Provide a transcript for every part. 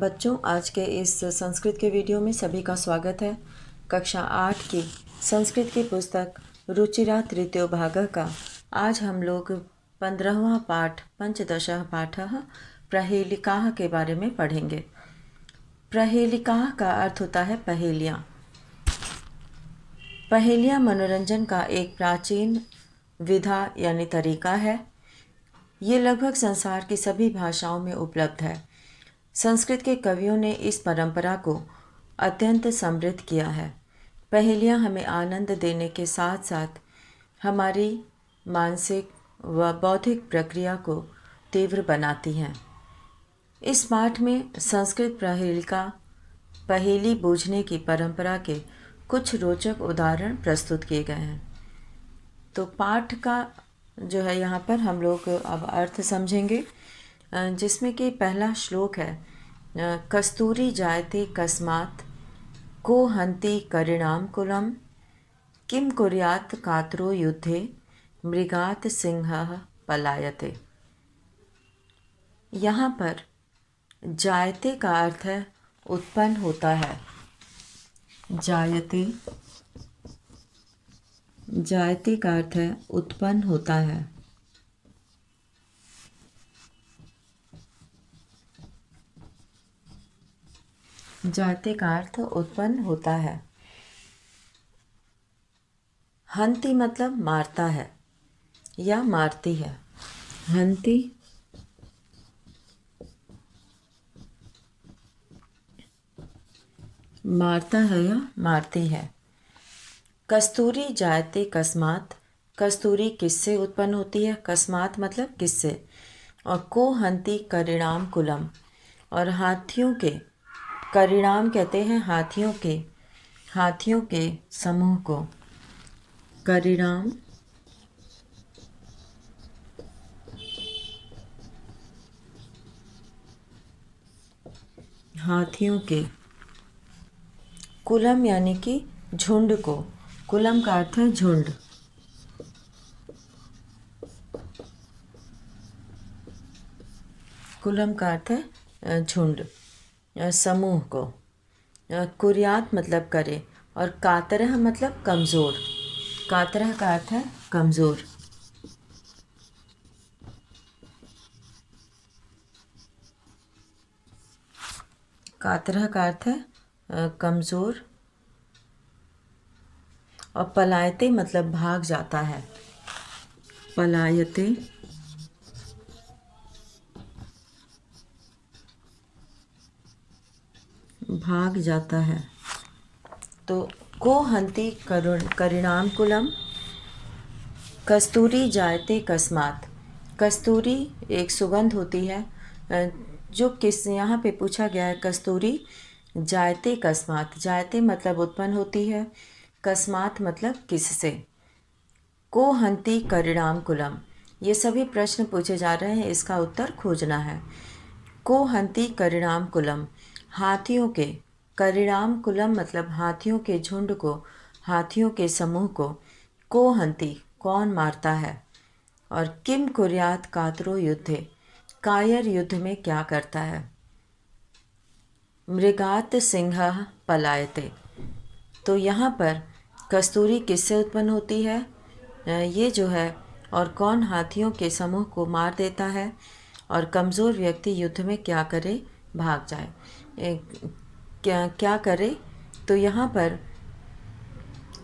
बच्चों आज के इस संस्कृत के वीडियो में सभी का स्वागत है कक्षा आठ की संस्कृत की पुस्तक रुचिरा तृतीय भाग का आज हम लोग पंद्रहवा पाठ पंचदश पाठ प्रहेलिका के बारे में पढ़ेंगे प्रहेलिका का अर्थ होता है पहेलियाँ पहेलियाँ मनोरंजन का एक प्राचीन विधा यानी तरीका है ये लगभग संसार की सभी भाषाओं में उपलब्ध है संस्कृत के कवियों ने इस परंपरा को अत्यंत समृद्ध किया है पहेलियाँ हमें आनंद देने के साथ साथ हमारी मानसिक व बौद्धिक प्रक्रिया को तीव्र बनाती हैं इस पाठ में संस्कृत प्रहेलिका पहेली बूझने की परंपरा के कुछ रोचक उदाहरण प्रस्तुत किए गए हैं तो पाठ का जो है यहाँ पर हम लोग अब अर्थ समझेंगे जिसमें कि पहला श्लोक है कस्तूरी जायते कस्मात को हंती करिणाम कुलम किम कुर्यात कातरो युद्धे मृगात सिंह पलायते यहाँ पर जायते का अर्थ है उत्पन्न होता है जायते जायते का अर्थ है उत्पन्न होता है जाति का अर्थ उत्पन्न होता है हंती मतलब मारता है या मारती है हंती मारता है या मारती है कस्तूरी जायते कस्मात कस्तूरी किससे उत्पन्न होती है कस्मात मतलब किससे और को हंती करिणाम कुलम और हाथियों के करिणाम कहते हैं हाथियों के हाथियों के समूह को करिणाम हाथियों के कुलम यानी कि झुंड को कुलम का अर्थ है झुंड कुलम का अर्थ है झुंड समूह को कुरियात मतलब करे और कातरह मतलब कमज़ोर कातरह का अर्थ है कमज़ोर कातरह का अर्थ है कमज़ोर और पलायते मतलब भाग जाता है पलायते भाग जाता है तो कोहंती करुण करिणाम कुलम कस्तूरी जायते कस्मात कस्तूरी एक सुगंध होती है जो किस यहाँ पे पूछा गया है कस्तूरी जायते कस्मात जायते मतलब उत्पन्न होती है कस्मात मतलब किससे को हंती करिणाम कुलम ये सभी प्रश्न पूछे जा रहे हैं इसका उत्तर खोजना है को हंती करिणाम कुलम हाथियों के करिणाम कुलम मतलब हाथियों के झुंड को हाथियों के समूह को को हंती कौन मारता है और किम कुर्यात कातरो युद्धे कायर युद्ध में क्या करता है मृगात सिंह पलायते तो यहाँ पर कस्तूरी किससे उत्पन्न होती है ये जो है और कौन हाथियों के समूह को मार देता है और कमज़ोर व्यक्ति युद्ध में क्या करे भाग जाए क्या क्या करें तो यहाँ पर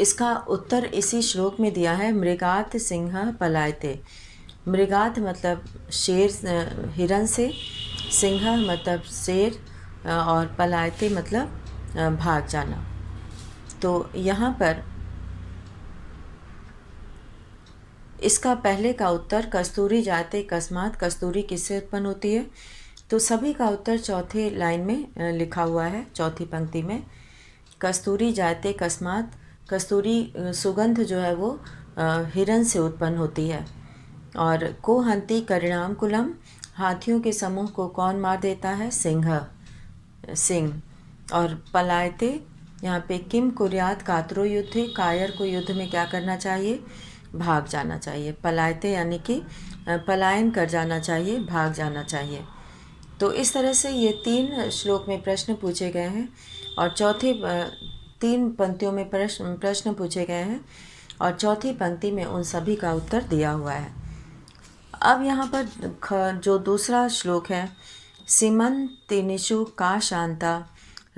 इसका उत्तर इसी श्लोक में दिया है मृगात सिंह पलायते मृगात मतलब शेर हिरण से सिंह मतलब शेर और पलायते मतलब भाग जाना तो यहाँ पर इसका पहले का उत्तर कस्तूरी जाते अकस्मात कस्तूरी किससे उत्पन्न होती है तो सभी का उत्तर चौथे लाइन में लिखा हुआ है चौथी पंक्ति में कस्तूरी जाते कस्मात कस्तूरी सुगंध जो है वो हिरण से उत्पन्न होती है और को हंती करिणाम कुलम हाथियों के समूह को कौन मार देता है सिंह सिंह और पलायते यहाँ पे किम कुरियात कातरो युद्ध कायर को युद्ध में क्या करना चाहिए भाग जाना चाहिए पलायते यानी कि पलायन कर जाना चाहिए भाग जाना चाहिए तो इस तरह से ये तीन श्लोक में प्रश्न पूछे गए हैं और चौथे तीन पंक्तियों में प्रश्न प्रश्न पूछे गए हैं और चौथी पंक्ति में उन सभी का उत्तर दिया हुआ है अब यहाँ पर जो दूसरा श्लोक है सिमन तिनिशु का शांता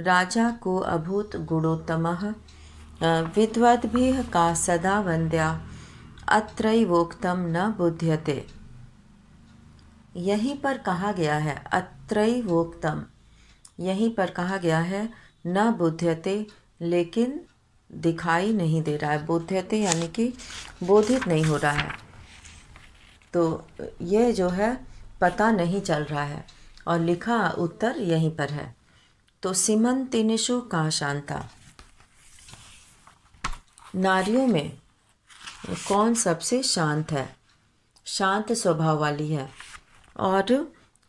राजा को अभूत गुणोत्तम विद्वद्भि का सदा वंद्या अत्रोक्तम न बुध्यते यहीं पर कहा गया है अत्रोक्तम यहीं पर कहा गया है न बुध्यते लेकिन दिखाई नहीं दे रहा है बोध्यते यानी कि बोधित नहीं हो रहा है तो ये जो है पता नहीं चल रहा है और लिखा उत्तर यहीं पर है तो तिनिशु का शांता नारियों में कौन सबसे शांत है शांत स्वभाव वाली है और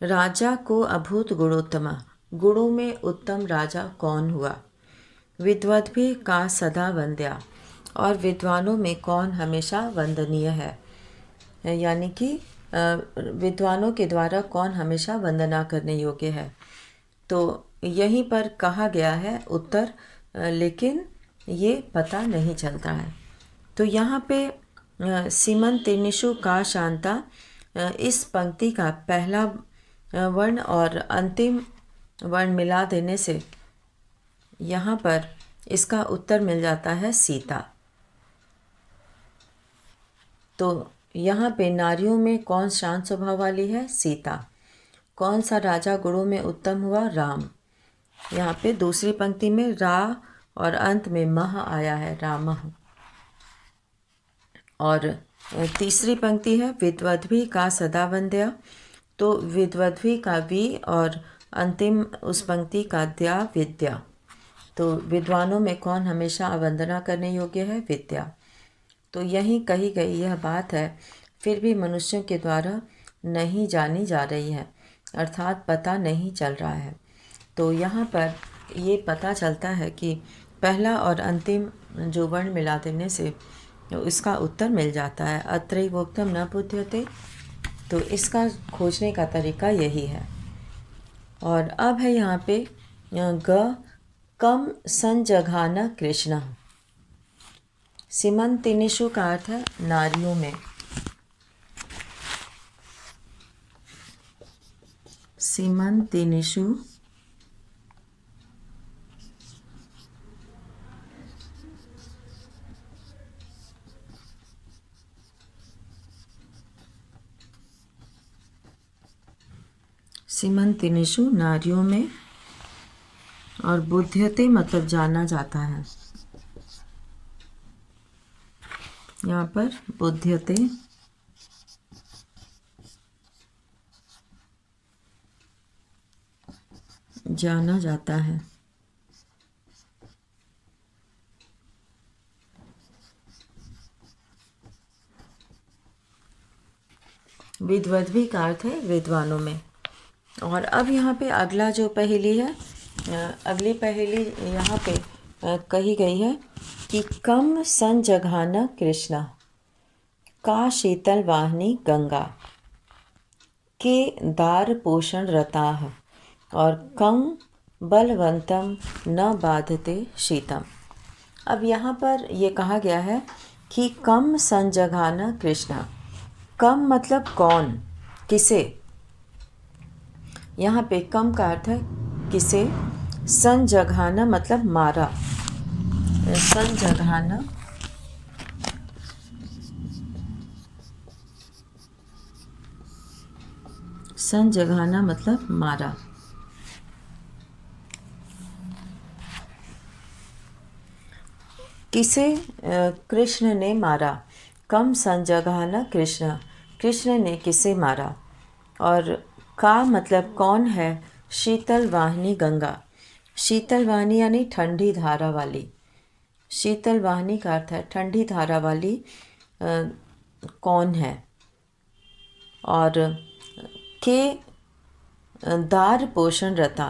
राजा को अभूत गुणोत्तमा गुणों में उत्तम राजा कौन हुआ भी का सदा वंद्या और विद्वानों में कौन हमेशा वंदनीय है यानी कि विद्वानों के द्वारा कौन हमेशा वंदना करने योग्य है तो यहीं पर कहा गया है उत्तर लेकिन ये पता नहीं चलता है तो यहाँ पे सीमन तिनिशु का शांता इस पंक्ति का पहला वर्ण और अंतिम वर्ण मिला देने से यहाँ पर इसका उत्तर मिल जाता है सीता तो यहाँ पे नारियों में कौन शांत स्वभाव वाली है सीता कौन सा राजा गुरु में उत्तम हुआ राम यहाँ पे दूसरी पंक्ति में रा और अंत में मह आया है रामह और तीसरी पंक्ति है विद्वद्वी का सदा तो विद्वद्वी का वी और अंतिम उस पंक्ति का द्या विद्या तो विद्वानों में कौन हमेशा अवंदना करने योग्य है विद्या तो यही कही गई यह बात है फिर भी मनुष्यों के द्वारा नहीं जानी जा रही है अर्थात पता नहीं चल रहा है तो यहाँ पर ये पता चलता है कि पहला और अंतिम जो वर्ण मिला देने से तो इसका उत्तर मिल जाता है अत्रैवोक्तम न बुद्धते तो इसका खोजने का तरीका यही है और अब है यहाँ पे ग कम संजघाना कृष्ण तिनिशु का अर्थ है नारियों में तिनिशु तिनिशु नारियों में और बुद्धते मतलब जाना जाता है यहाँ पर बुद्धते जाना जाता है भी का अर्थ है विद्वानों में और अब यहाँ पे अगला जो पहेली है अगली पहेली यहाँ पे कही गई है कि कम सन जघाना कृष्णा का शीतल वाहनी गंगा के दार पोषण रताह और कम बलवंतम न बाधते शीतम अब यहाँ पर ये कहा गया है कि कम जघाना कृष्णा कम मतलब कौन किसे यहाँ पे कम का अर्थ है किसे सन जघाना मतलब मारा सन जघाना सन जघाना मतलब मारा किसे कृष्ण ने मारा कम संजगाना कृष्ण कृष्ण ने किसे मारा और का मतलब कौन है शीतल वाहनी गंगा शीतल वाहनी यानी ठंडी धारा वाली शीतल वाहनी का अर्थ है ठंडी धारा वाली आ, कौन है और के दार पोषण रता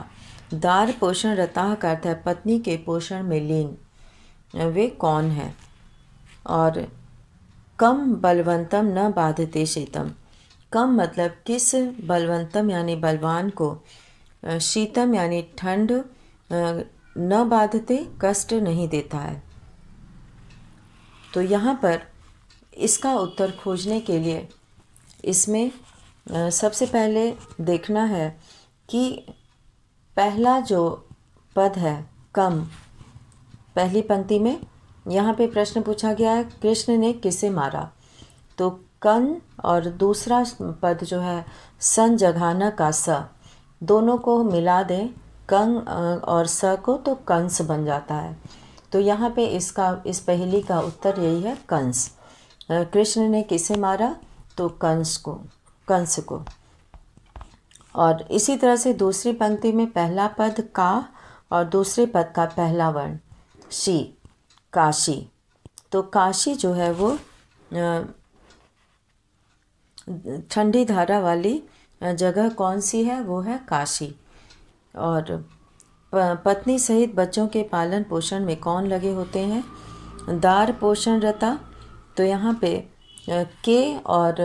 दार पोषण रता का अर्थ है पत्नी के पोषण में लीन वे कौन है और कम बलवंतम न बाधते शीतम कम मतलब किस बलवंतम यानी बलवान को शीतम यानी ठंड न बाधते कष्ट नहीं देता है तो यहाँ पर इसका उत्तर खोजने के लिए इसमें सबसे पहले देखना है कि पहला जो पद है कम पहली पंक्ति में यहाँ पे प्रश्न पूछा गया है कृष्ण ने किसे मारा तो कन और दूसरा पद जो है सन जघाना का स दोनों को मिला दें कंग और स को तो कंस बन जाता है तो यहाँ पे इसका इस पहली का उत्तर यही है कंस कृष्ण ने किसे मारा तो कंस को कंस को और इसी तरह से दूसरी पंक्ति में पहला पद का और दूसरे पद का पहला वर्ण शी काशी तो काशी जो है वो ठंडी धारा वाली जगह कौन सी है वो है काशी और पत्नी सहित बच्चों के पालन पोषण में कौन लगे होते हैं दार पोषण रता तो यहाँ पे के और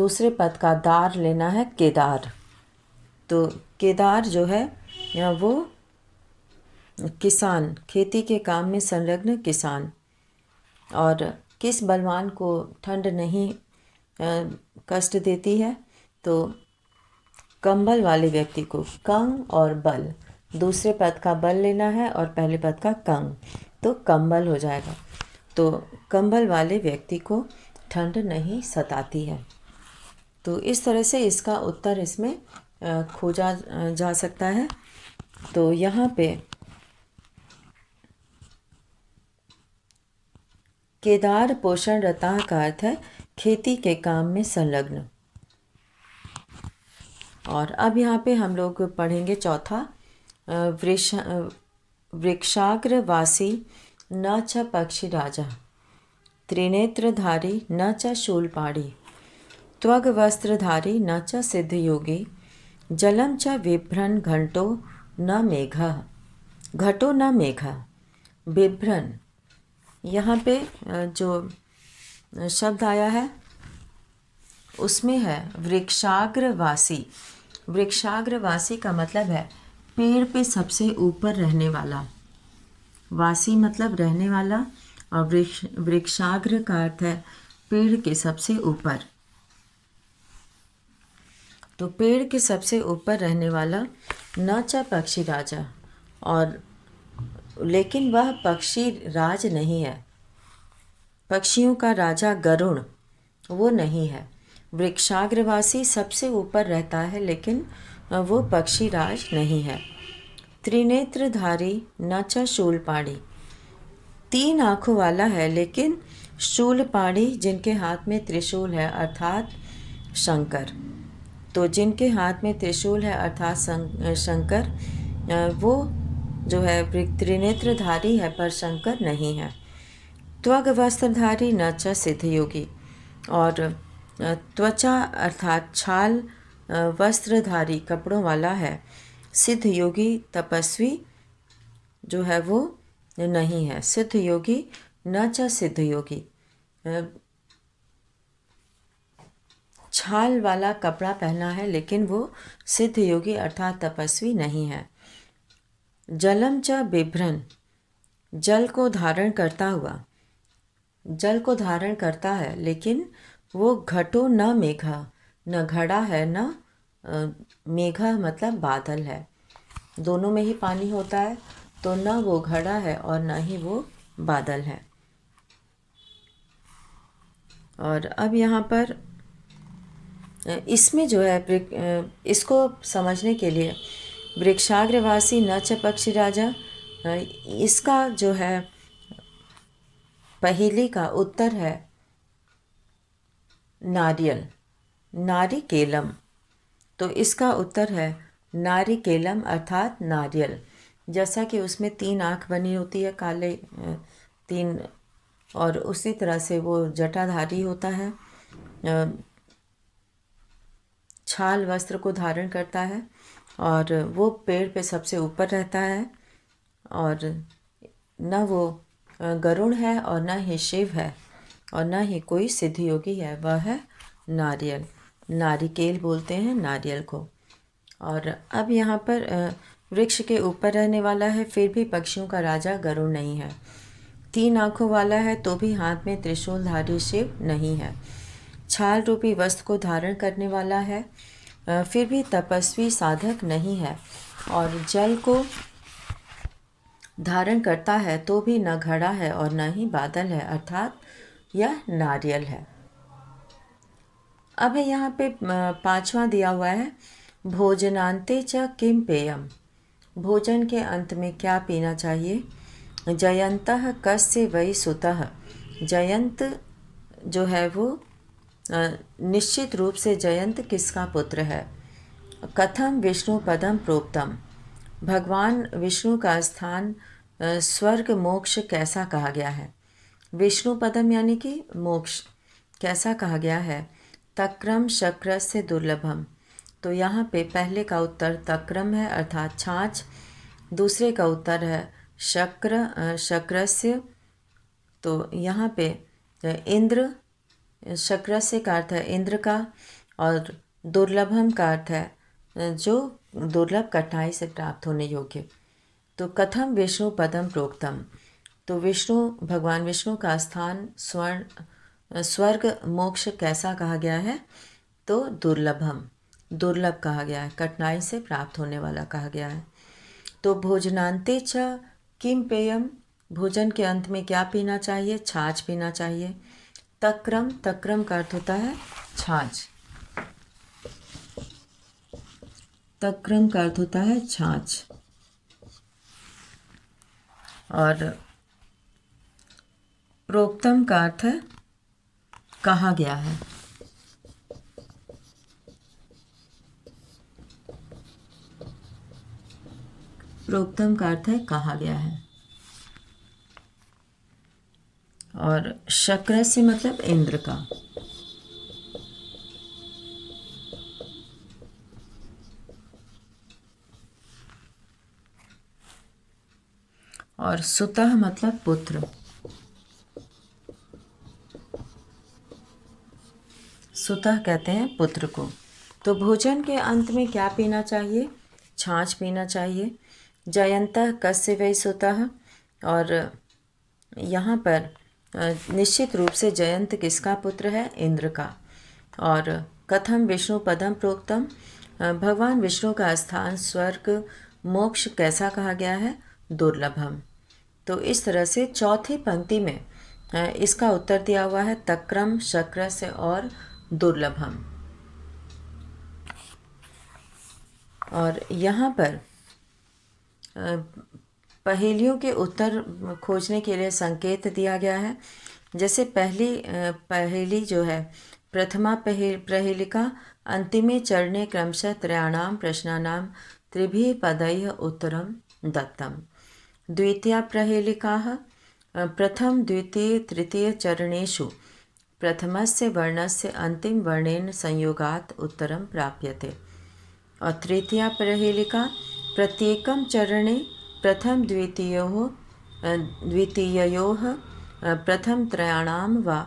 दूसरे पद का दार लेना है केदार तो केदार जो है वो किसान खेती के काम में संलग्न किसान और किस बलवान को ठंड नहीं कष्ट देती है तो कंबल वाले व्यक्ति को कंग और बल दूसरे पद का बल लेना है और पहले पद का कंग तो कंबल हो जाएगा तो कंबल वाले व्यक्ति को ठंड नहीं सताती है तो इस तरह से इसका उत्तर इसमें खोजा जा सकता है तो यहाँ पे केदार पोषण रता का अर्थ है खेती के काम में संलग्न और अब यहाँ पे हम लोग पढ़ेंगे चौथा वृक्ष वृक्षाग्रवासी न छ पक्षी राजा त्रिनेत्रधारी न च शूलपाड़ी त्वग वस्त्रधारी न च योगी जलम च विभ्रन घंटो न मेघा घटो न मेघा विभ्रन यहाँ पे जो शब्द आया है उसमें है वृक्षाग्रवासी वृक्षाग्रवासी का मतलब है पेड़ पे सबसे ऊपर रहने वाला वासी मतलब रहने वाला और वृक्ष वृक्षाग्र का अर्थ है पेड़ के सबसे ऊपर तो पेड़ के सबसे ऊपर रहने वाला नाचा पक्षी राजा और लेकिन वह पक्षी राज नहीं है पक्षियों का राजा गरुण वो नहीं है वृक्षाग्रवासी सबसे ऊपर रहता है लेकिन वो पक्षी राज नहीं है त्रिनेत्रधारी न च शूलपाणी तीन आँखों वाला है लेकिन शूलपाणी जिनके हाथ में त्रिशूल है अर्थात शंकर तो जिनके हाथ में त्रिशूल है अर्थात शंकर वो जो है त्रिनेत्रधारी है पर शंकर नहीं है वस्त्रधारी न च सिद्धयोगी और त्वचा अर्थात छाल वस्त्रधारी कपड़ों वाला है सिद्ध योगी तपस्वी जो है वो नहीं है सिद्ध योगी न च सिद्ध योगी छाल वाला कपड़ा पहना है लेकिन वो सिद्ध योगी अर्थात तपस्वी नहीं है जलम च बिभ्रन जल को धारण करता हुआ जल को धारण करता है लेकिन वो घटो न मेघा न घड़ा है न मेघा मतलब बादल है दोनों में ही पानी होता है तो न वो घड़ा है और न ही वो बादल है और अब यहाँ पर इसमें जो है इसको समझने के लिए वृक्षाग्रवासी न च पक्षी राजा इसका जो है पहली का उत्तर है नारियल केलम तो इसका उत्तर है नारिकेलम अर्थात नारियल जैसा कि उसमें तीन आँख बनी होती है काले तीन और उसी तरह से वो जटाधारी होता है छाल वस्त्र को धारण करता है और वो पेड़ पे सबसे ऊपर रहता है और न वो गरुण है और ना ही शिव है और ना ही कोई सिद्ध योगी है वह है नारियल नारिकेल बोलते हैं नारियल को और अब यहाँ पर वृक्ष के ऊपर रहने वाला है फिर भी पक्षियों का राजा गरुण नहीं है तीन आँखों वाला है तो भी हाथ में त्रिशूलधारी शिव नहीं है छाल रूपी वस्त्र को धारण करने वाला है फिर भी तपस्वी साधक नहीं है और जल को धारण करता है तो भी न घड़ा है और न ही बादल है अर्थात यह नारियल है अब यहाँ पे पांचवा दिया हुआ है भोजनांते च किम पेयम भोजन के अंत में क्या पीना चाहिए जयंत कस्य वही सुत जयंत जो है वो निश्चित रूप से जयंत किसका पुत्र है कथम विष्णु पदम प्रोक्तम भगवान विष्णु का स्थान स्वर्ग मोक्ष कैसा कहा गया है विष्णु पदम यानी कि मोक्ष कैसा कहा गया है तक्रम शक्र से दुर्लभम तो यहाँ पे पहले का उत्तर तक्रम है अर्थात छाछ दूसरे का उत्तर है शक्र शक्रस्य तो यहाँ पे इंद्र शक्रस्य का अर्थ है इंद्र का और दुर्लभम का अर्थ है जो दुर्लभ कठिनाई से प्राप्त होने योग्य तो कथम विष्णु पदम प्रोक्तम तो विष्णु भगवान विष्णु का स्थान स्वर्ण स्वर्ग मोक्ष कैसा कहा गया है तो दुर्लभम दुर्लभ कहा गया है कठिनाई से प्राप्त होने वाला कहा गया है तो भोजनांते च किम पेयम भोजन के अंत में क्या पीना चाहिए छाछ पीना चाहिए तक्रम तक्रम का अर्थ होता है छाछ तक्रम का अर्थ होता है छाछ और प्रोक्तम का अर्थ है कहा गया है प्रोक्तम का अर्थ है कहा गया है और शक्र से मतलब इंद्र का और सुतः मतलब पुत्र सुतः कहते हैं पुत्र को तो भोजन के अंत में क्या पीना चाहिए छाछ पीना चाहिए जयंत कस्य वे सुतः और यहाँ पर निश्चित रूप से जयंत किसका पुत्र है इंद्र का और कथम विष्णु पदम प्रोक्तम भगवान विष्णु का स्थान स्वर्ग मोक्ष कैसा कहा गया है दुर्लभम तो इस तरह से चौथी पंक्ति में इसका उत्तर दिया हुआ है तक्रम शक्र से और दुर्लभम और यहाँ पर पहेलियों के उत्तर खोजने के लिए संकेत दिया गया है जैसे पहली पहेली जो है प्रथमा पहेली प्रहेलिका अंतिमे चरणे क्रमशः त्रयाणाम प्रश्नानाम त्रिभी पदय उत्तरम दत्तम प्रथम द्वितीयाप्रहेलिकाः से प्रथमस्य वर्णस्य अन्तिमवर्णेन संयोगात् उत्तरं प्राप्यते और तृतीया प्रहेलिका प्रत्येकं चरणे प्रथमद्वितीयोः द्वितीययोः प्रथमत्रयाणां वा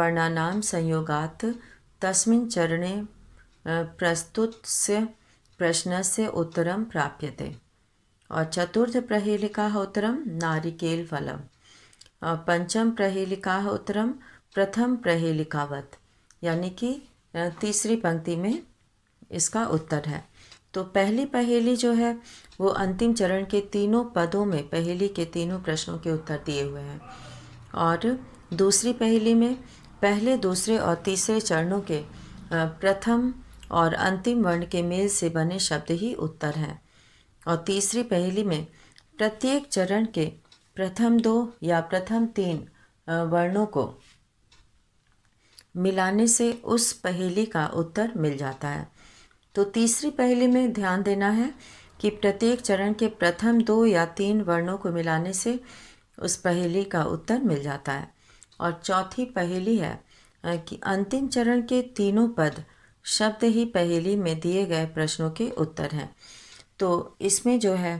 वर्णानां संयोगात् तस्मिन् चरणे प्रस्तुतस्य प्रश्नस्य उत्तरं प्राप्यते और चतुर्थ प्रहेलिका उत्तरम नारिकेल फलम और पंचम प्रहेलिका उत्तरम प्रथम प्रहेलिकावत यानी कि तीसरी पंक्ति में इसका उत्तर है तो पहली पहेली जो है वो अंतिम चरण के तीनों पदों में पहेली के तीनों प्रश्नों के उत्तर दिए हुए हैं और दूसरी पहेली में पहले दूसरे और तीसरे चरणों के प्रथम और अंतिम वर्ण के मेल से बने शब्द ही उत्तर हैं और तीसरी पहेली में प्रत्येक चरण के प्रथम दो या प्रथम तीन वर्णों को मिलाने से उस पहेली का उत्तर मिल जाता है तो तीसरी पहेली में ध्यान देना है कि प्रत्येक चरण के प्रथम दो या तीन वर्णों को मिलाने से उस पहेली का उत्तर मिल जाता है और चौथी पहेली है कि अंतिम चरण के तीनों पद शब्द ही पहेली में दिए गए प्रश्नों के उत्तर हैं तो इसमें जो है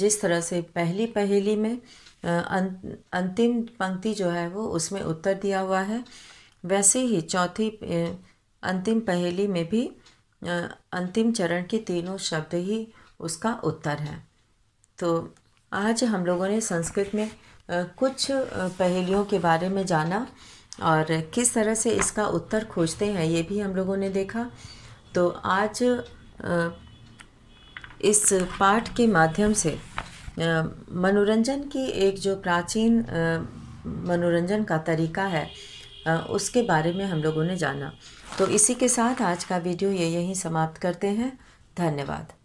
जिस तरह से पहली पहेली में अं, अंतिम पंक्ति जो है वो उसमें उत्तर दिया हुआ है वैसे ही चौथी अंतिम पहेली में भी अंतिम चरण के तीनों शब्द ही उसका उत्तर है तो आज हम लोगों ने संस्कृत में कुछ पहेलियों के बारे में जाना और किस तरह से इसका उत्तर खोजते हैं ये भी हम लोगों ने देखा तो आज इस पाठ के माध्यम से मनोरंजन की एक जो प्राचीन मनोरंजन का तरीका है उसके बारे में हम लोगों ने जाना तो इसी के साथ आज का वीडियो ये यहीं समाप्त करते हैं धन्यवाद